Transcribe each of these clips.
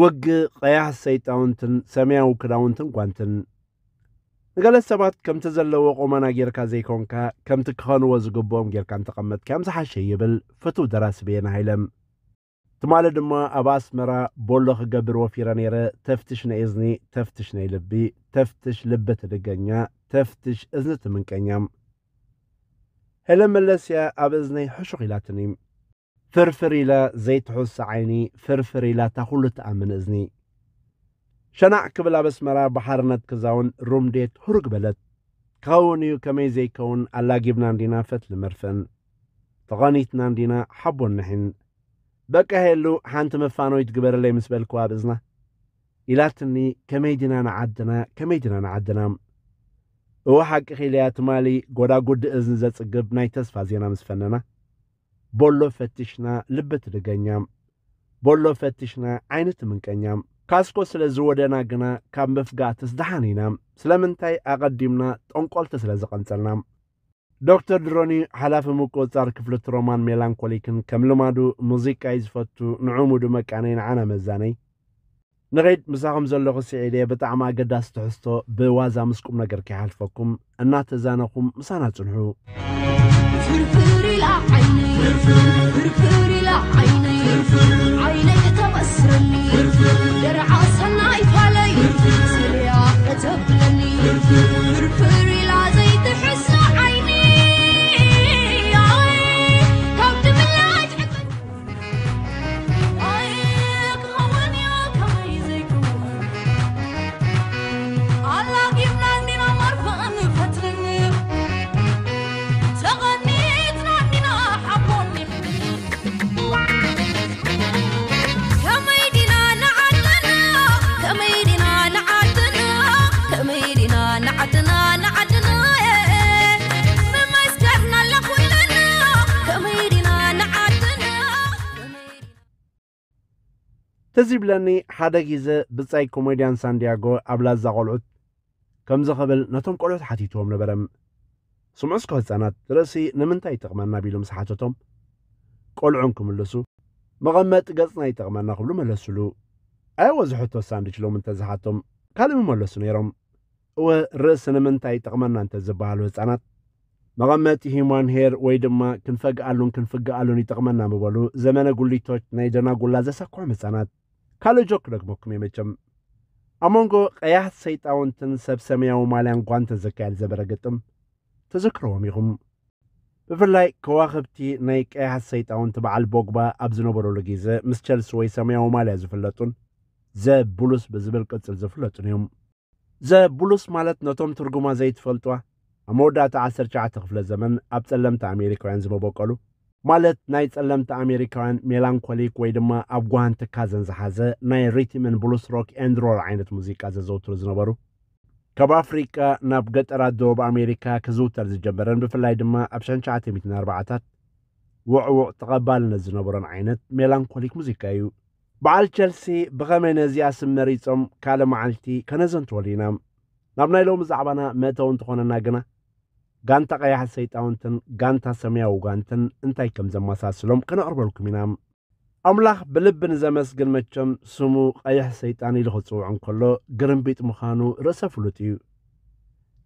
ውግእ ቀያሕ ሰይጣውንትን ሰማያዊ ክዳውንትን ጓንትን ንገለ ሰባት ከምቲ ዘለዎ ቁመና ጌርካ ዘይኮንካ ከምቲ ክኸንዎ ዝግብኦም ጌርካ እንተቐመጥካ ዮም ዝሓሸ ይብል ፍቱ ደራሲ ቤየነ ሃይለም ትማሊ ድማ ኣብ ኣስመራ ቦሎ ክገብር ወፊረ ነይረ ተፍትሽ ናይ እዝኒ ተፍትሽ ናይ ልቢ ተፍትሽ ልቢ ትድገኛ ተፍትሽ እዝኒ ትምንቀኛም ሄለን መለስያ ኣብ እዝነይ ሕሹኽ ኢላትን እዩ ፍርፍር ኢለ ዘይትሑስ ዓይኒ ፍርፍር ኢላ እታ ኩሉ ተኣምን እዝኒ ሸናዕ ክብል ኣብ ኣስመራ ባሓርነት ክዛውን ሩምዴት ሁሩግ በለት ካውን እዩ ከመይ ዘይከውን ኣላጊብና እንዲና ፈትሊ መርፍን ተቐኒትና እንዲና ሓቦ ንሕን ሄሉ ሓንቲ መፋኖይ ትግበረለይ ምስ በልክዋ ብእዝና ኢላትኒ ከመይ ድና ንዓድና ከመይ ድና ንዓድና እወ ሓቂ ኺልያ ትማሊ ጐዳጒዲ እዝኒ ዘጽግብ ናይ ተስፋ ዜና ምስ ፈነና ቦሎ ፈቲሽና ልብ ድገኛም ቦሎ ፈቲሽና ዓይነት ምንቀኛም ካስኮ ስለ ዝወደና ግና ካብ ምፍጋእ ትስደሓኒናም ስለምንታይ ኣቐዲምና ጠንቈልቲ ስለ ዝቐንጸልናም ዶክተር ድሮኒ ሓላፊ ምቁፅጻር ክፍልቲ ሮማን ሜላንኮሊክን ከም ልማዱ ሙዚቃይ ዝፈቱ ንዑሙዱ መቃነይ ንዓና መዛነይ ንኸይድ ምሳኹም ዘለኹ ስዒድየ ብጣዕሚ ኣገዳሲ ትሕዝቶ ብዋዛ ምስቁም ቁም ነገር ከይሓልፈኩም እናተዛነኹም ምሳና ጽንሑ ፍርፍር ኢላ ዓይነይ ዓይነይ ተመስረኒ ደርዓ ሰናይ ፋለይ ስልያ እተብለኒ ተዝብለኒ ሓደ ግዜ ብጻይ ኮሜድያን ሳንዲያጎ ኣብ ላዛ ቖልዑት ከምዚ ኽብል ነቶም ቈልዑት ሓቲትዎም ነበረም ስምዑስከ ህፃናት ርእሲ ንምንታይ ይጠቕመና ቢሉ ምስ ሓተቶም ቈልዑን ክምልሱ መቐመጢ ገጽና ይጠቕመና ኽብሉ መለሱሉ ኣይወዝሕቶ ሳንድችሎም እንተዝሓቶም ካልእ ምመለሱ ነይሮም እወ ርእሲ ንምንታይ ይጠቕመና እንተ ዝበሃሉ ህፃናት መቐመጢ ሂማን ሄር ወይ ድማ ክንፈግኣሉን ክንፍግኣሉን ይጠቕመና ምበሉ ዘመነ ጉሊቶች ናይ ደናጉላ ዘሰክዖም ህፃናት ካልእ ጆክ ደግሞ የመጨም ኣብ መንጎ ቀያሕት ሰይጣውንትን ሰብ ሰማያዊ ማልያ እንኳን ተዘካየል ዘበረ ግጥም ተዘክርዎም ኢኹም ብፍላይ ከዋኽብቲ ናይ ቀያሕት ሰይጣውንቲ በዓል ቦግባ ኣብ ዝነበረሉ ግዜ ምስ ቸልሲ ወይ ሰማያዊ ማልያ ዝፍለጡን ዘ ብሉስ ብዝብል ቅፅል ዝፍለጡን እዮም ዘ ብሉስ ማለት ነቶም ትርጉማ ዘይትፈልጥዋ ኣብ መወዳእታ 19 ክፍለ ዘመን ኣብ ጸለምቲ ኣሜሪካውያን ዝበበቀሉ ማለት ናይ ጸለምቲ ኣሜሪካውያን ሜላንኮሊክ ወይ ድማ ኣብ ጓንትካ ዘንዝሓዘ ናይ ሪትምን ብሉስ ሮክ ኤንድ ሮል ዓይነት ሙዚቃ ዘዘውትሩ ዝነበሩ ካብ ኣፍሪቃ ናብ ገጠራት ደቡብ ኣሜሪካ ክዝውተር ዝጀመረን ብፍላይ ድማ ኣብ 1904ታት ውዕውዕ ተቐባልነት ዝነበሮን ዓይነት ሜላንኮሊክ ሙዚቃ እዩ በዓል ቸልሲ ብኸመይ ነዚኣ ስም መሪፆም ካልእ መዓልቲ ከነዘንትወሉ ኢና ናብ ናይ ሎሚ ዛዕባና መእተው እንትኾነና ግና ጋንታ ቀያሕ ሰይጣውንትን ጋንታ ሰማያውጋንትን እንታይ ከም ዘመሳስሎም ከነቕርበልኩም ኢና ኣምላኽ ብልቢ ንዘመስግን መቸም ስሙ ቀያሕ ሰይጣን ኢሉ ክፅውዕ እንከሎ ግርምቢጥ ምዃኑ ርእሰ ፍሉጥ እዩ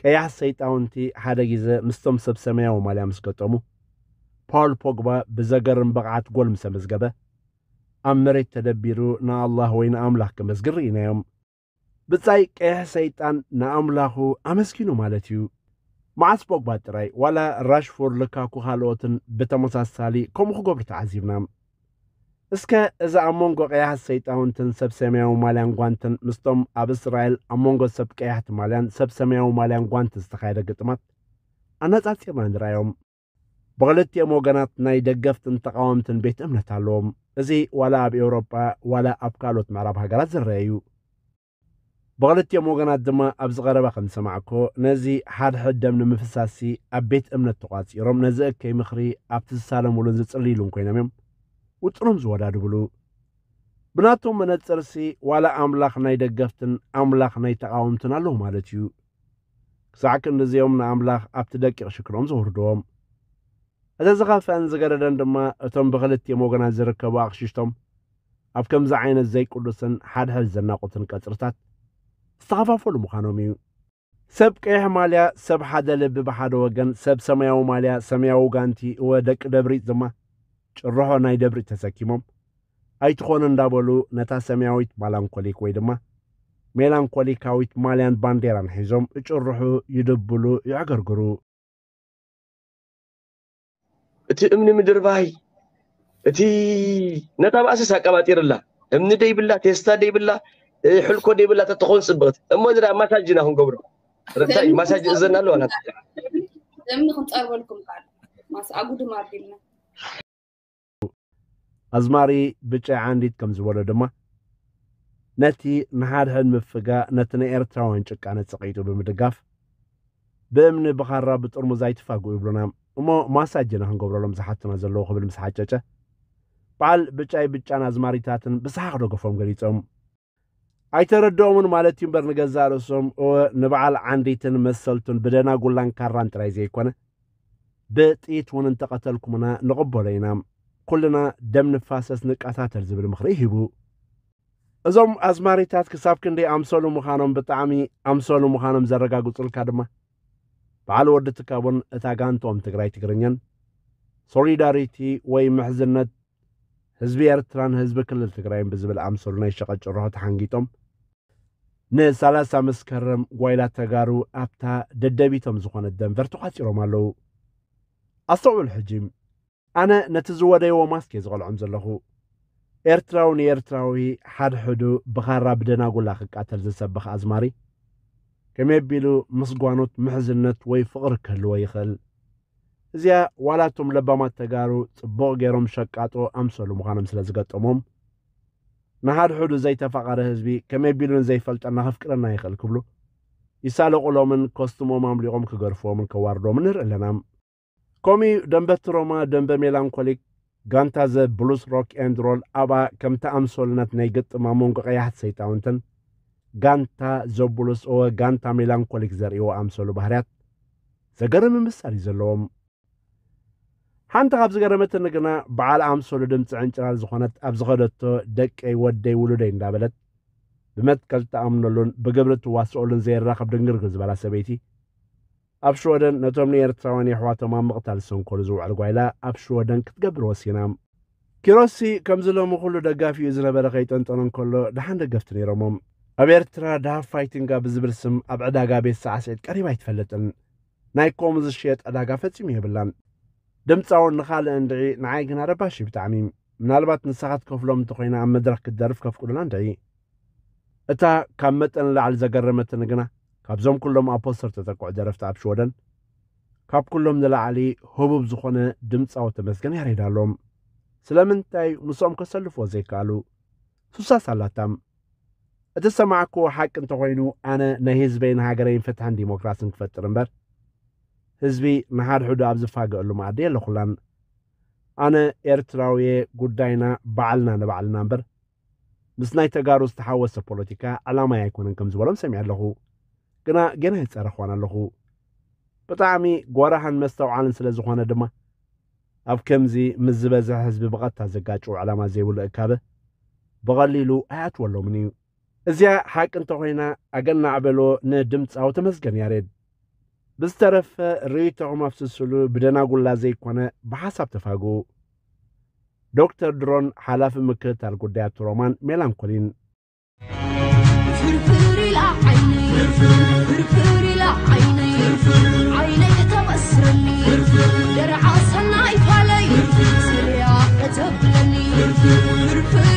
ቀያሕ ሰይጣውንቲ ሓደ ግዜ ምስቶም ሰብ ሰማያዊ ማልያ ምስ ገጠሙ ፓውል ፖግባ ብዘገርም በቕዓት ጎል ምስ መዝገበ ኣብ መሬት ተደቢሩ ንኣላህ ወይ ንኣምላኽ ክመስግን ርኢናዮም ብጻይ ቀያሕ ሰይጣን ንኣምላኹ ኣመስኪኑ ማለት እዩ ማዓስቦባት ጥራይ ዋላ ራሽፎርድ ልካኩ ካልኦትን ብተመሳሳሊ ከምኡ ክገብሩ ተዓዚብና እስከ እዚ ኣብ መንጎ ቀያሕት ሰይጣውንትን ሰብ ሰማያዊ ማልያን ጓንትን ምስቶም ኣብ እስራኤል ኣብ መንጎ ሰብ ቀያሕቲ ማልያን ሰብ ሰማያዊ ማልያን ጓንትን ዝተኻየደ ግጥማት ኣነጻጺርና ንርኣዮም ብኽልቲኦም ወገናት ናይ ደገፍትን ተቃወምትን ቤት እምነት ኣለዎም እዚ ዋላ ኣብ ኤውሮጳ ዋላ ኣብ ካልኦት ምዕራብ ሃገራት ዝረአ እዩ بغلت يوم وغنا دما ابز غربا خمسة معكو نزي حد حد دم نمفساسي اب بيت امن التقاطي يروم نزي اكي مخري اب تسالم ولنزي تسلي لون كوين اميم وطرم زوالا دبلو بناتو من الترسي والا املاخ ناي دقفتن املاخ ناي تقاومتن اللو مالتيو ساعك نزي يوم ناملاخ اب تدكي شكرون زهر دوام هذا زغافة انزغر دن دما اتم بغلت يوم وغنا زركبا اخشيشتم اب زعين الزي كلسن حد هل زناقو تنكاترتات ዝተኸፋፈሉ ምዃኖም እዩ ሰብ ቀይሕ ማልያ ሰብ ሓደ ልቢ ብሓደ ወገን ሰብ ሰማያዊ ማልያ ሰማያዊ ጋንቲ እወ ደቂ ደብሪ ድማ ጭርሖ ናይ ደብሪ ተሰኪሞም ኣይትኾነ እንዳበሉ ነታ ሰማያዊት ማላንኮሊክ ወይ ድማ ሜላንኮሊካዊት ማልያን ባንዴራን ሒዞም እጭርሑ ይድብሉ ይዕገርግሩ እቲ እምኒ ምድር ባይ እቲ ነታ ባእሰስ ኣቀባጢርላ እምኒ ደይብላ ቴስታ ደይብላ ሕልኮ ደይብላ ተተኾን ፅብቕቲ እሞ እዚ ዳ ማሳጅ ኢና ክንገብሮ ረታይ ማሳጅ እዘና ኣለዋ ና እምኒ ክንፀርበልኩም ካል ድማ ኣቢልና ኣዝማሪ ብጫ ዓንዲት ከም ዝበሎ ድማ ነቲ ንሓድሕን ምፍጋ ነቲ ናይ ኤርትራውያን ጭቃነ ፀቂጡ ብምድጋፍ ብእምኒ ብኻራ ብጥርሙዝ ኣይትፋግኡ ይብሉና እሞ ማሳጅ ኢና ክንገብረሎም ዝሓትና ዘለዎ ክብል ምስ ሓጨጨ በዓል ብጫይ ብጫን ኣዝማሪታትን ብስሓቅ ደገፎም ገሊፆም ኣይተረድኦምን ማለት እዩ እምበር ንገዛ ርእሶም ንበዓል ዓንዲትን መሰልቱን ብደናጉላን ካራን ጥራይ ዘይኮነ ብጥኢት እውን እንተቐተልኩምና ንቕበሎ ኢና ኩልና ደም ንፋሰስ ንቀታተል ዝብል ምኽሪ ሂቡ እዞም ኣዝማሪታት ክሳብ ክንደይ ኣምሰሉ ምዃኖም ብጣዕሚ ኣምሰሉ ምዃኖም ዘረጋግጹልካ ድማ በዓል ወዲ ትካቡን እታ ጋንቶኦም ትግራይ ትግርኛን ሶሊዳሪቲ ወይ ምሕዝነት ህዝቢ ኤርትራን ህዝቢ ክልል ትግራይን ብዝብል ኣምሰሉ ናይ ሸቐጭ ጭርሖ ተሓንጊጦም ን መስከረም ዋይላ ተጋሩ ኣብታ ደደቢቶም ዝኾነት ደንቨር ተቋፂሮም ኣለዉ ኣስተውዕሉ ሕጂ ኣነ ነቲ ዝወደይዎ ማስክ እየ ዝቐልዖም ዘለኹ ኤርትራዊ ንኤርትራዊ ሓደ ሕዱ ብኻራ ብደናጉላ ክቃተል ዝሰብኽ ኣዝማሪ ከመይ ኣቢሉ ምስጓኖት ምሕዝነት ወይ ፍቕሪ ክህልዎ ይኽእል እዚያ ዋላቶም ለባማት ተጋሩ ጽቡቕ ገይሮም ሸቃጦ ኣምሰሉ ምዃኖም ስለ ዝገጠሞም ንሓድሕዱ ዘይተፋቐረ ህዝቢ ከመይ ቢሉን ዘይፈልጠና ክፍቅረና ይኽእል ክብሉ ይሳለቑሎምን ኮስትሞም ኣምሊቖም ክገርፍዎምን ከዋርዶምን ንርኢ ኣለና ከምኡ ደንበቲ ሮማ ደንበ ሜላንኮሊክ ጋንታ ዘ ብሉስ ሮክ ኤንድ ሮል ኣብኣ ከምቲ ኣምሶልነት ናይ ግጥማ መንጎ ቀያሕቲ ሰይጣውንትን ጋንታ ዘ ብሉስ ወ ጋንታ ሜላንኮሊክ ዘርእዎ ኣምሰሉ ባህርያት ዘገርሚ ምሳር ዘለዎም ሓንቲ ካብ ዝገረመት ግና በዓል ኣምሰሉ ድምፂ ዕንጭራን ዝኾነት ኣብ ዝኸደቶ ደቀይ ወደይ ውሉደይ እንዳበለት ብመትከል ተኣምነሉን ብግብሪ ትዋስኦሉን ዘይራኸብ ድንግርግ ዝበላ ሰበይቲ ኣብ ሽወደን ነቶም ንኤርትራውያን የሕዋቶም ኣብ ምቕታል ዝሰንከሉ ዝውዕል ጓይላ ኣብ ሽወደን ክትገብር ወሲና ኪሮሲ ከምዚ ሎሚ ኩሉ ደጋፊ እዩ ዝነበረ ከይጠንጠኖ እንከሎ ድሓን ደገፍቲ ነይሮሞም ኣብ ኤርትራ ዳሃብ ፋይቲንጋ ብዝብል ስም ኣብ ዕዳጋ ቤት ሳዕስዒት ቀሪባ ኣይትፈለጥን ናይ ከምኡ ዝሽየጥ ዕዳጋ ፈጺሙ የብላን دمتاون نخال اندري نعاي قنا رباشي بتعمي منالبات نساخات كفلوم تخينا عم مدرك الدرف كف كلنا اندعي اتا كامت ان لعل زقرمت نقنا كابزوم كلهم ابوستر تتاكو درف تعب شودن كاب كلهم نلعلي هبوب زخونة دمتاون تمسكن يريد هلوم سلامن تاي مصوم كسلف وزي كالو سوساس اللاتام اتسا معكو حاك انتخينو انا نهيز بين هاقرين فتحان ديموكراسن كفتر انبر ህዝቢ ንሓድሕዱ ኣብ ዝፋገአሉ መኣዲ ኣለኹላን ኣነ ኤርትራውየ ጉዳይና በዓልና ንባዕልና እምበር ምስ ናይ ተጋሩ ዝተሓወሰ ፖለቲካ ዕላማይ ኣይኮነን ከም ዝበሎም ሰሚዐ ኣለኹ ግና ገና ይፀረኽዋን ኣለኹ ብጣዕሚ ጓራሃን መስተውዓልን ስለ ዝኾነ ድማ ኣብ ከምዚ ምስ ዝበዝሐ ህዝቢ ብቐጥታ ዘጋጭው ዓላማ ዘይብሉ እካበ ብቐሊሉ ኣያትወሎምን እዩ እዚኣ ሓቂ እንተ እንተኮይና ኣገናዕበሎ ንድምፃዊ ተመስገን ያሬድ ብዝተረፈ ርእይቶኦም ኣብ ዝስሉ ብደናጉላ ዘይኮነ ብሓሳብ ተፋጉ ዶክተር ድሮን ሓላፊ ምክትታል ጉዳያት ሮማን ሜላንኮሊን ፍርፍር